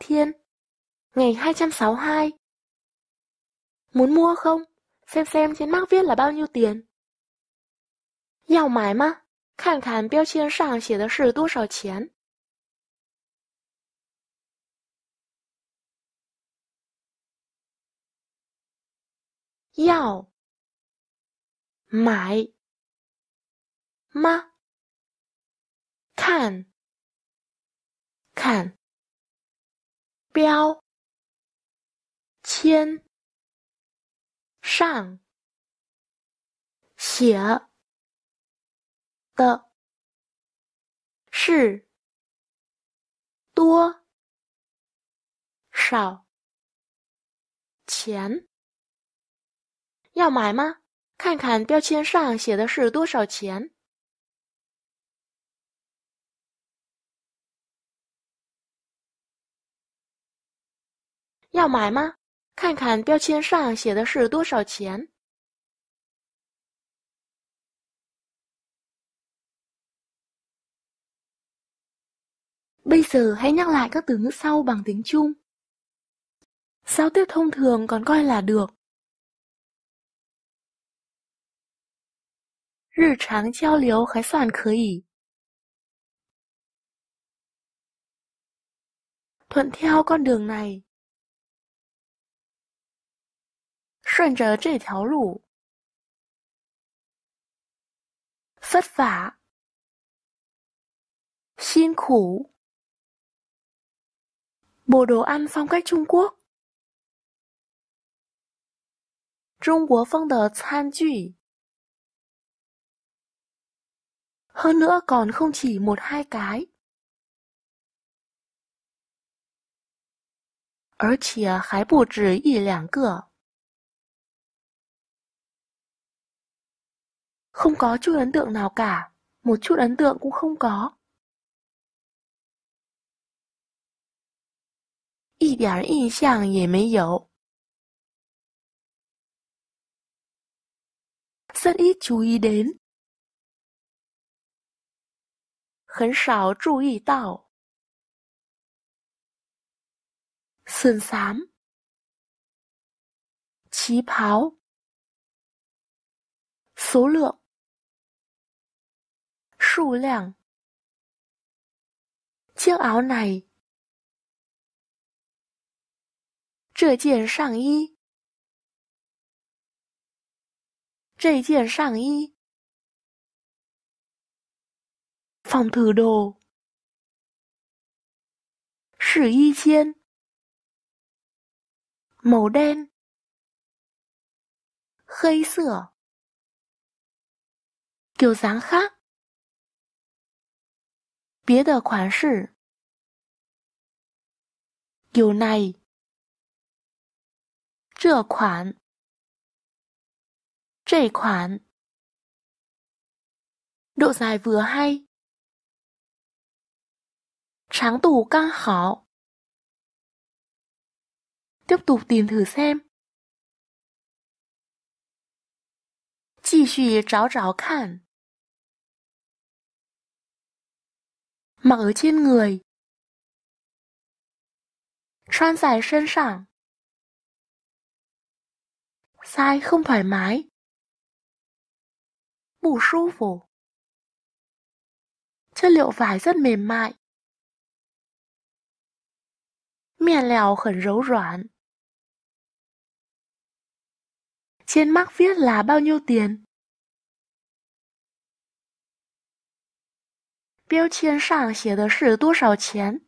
thiên Ngày 262 Muốn mua không? Xem xem trên mắc viết là bao nhiêu tiền mà, 要买吗？看看标签上写的是多少钱。要买吗？看。看标签上写的是多少钱？要买吗？看看标签上写的是多少钱。要买吗？看看标签上写的是多少钱 Bây giờ hãy nhắc lại các từ ngữ sau bằng tiếng Trung. Giao tiếp thông thường còn coi là được. Rì tráng giao liếu khái soạn khởi ý. Thuận theo con đường này. 顺着这条路，佛法辛苦，布道安风格中国，中国风格餐具。hơn nữa còn không chỉ một hai cái，而且还不止一两个。Không có chút ấn tượng nào cả, một chút ấn tượng cũng không có. Một điểm ấn tượng 也没有. Rất ít chú ý đến. chú ý 很少注意到。sườn xám Chí pháo Số lượng 数量。chiếc áo này. 这件上衣。这件上衣。phòng thử đồ. 试衣间。màu đen. 黑色。kiểu dáng khác. 别的款式有 này，这款，这款，độ dài vừa hay, tủ tiếp tục tìm thử xem，继续找找看。mặc ở trên người. 穿 dài sơn sảng. Sai không thoải mái. Bù su phủ. Chất liệu vải rất mềm mại. Miền lèo khẩn rấu roạn. Trên mắc viết là bao nhiêu tiền? 标签上写的是多少钱？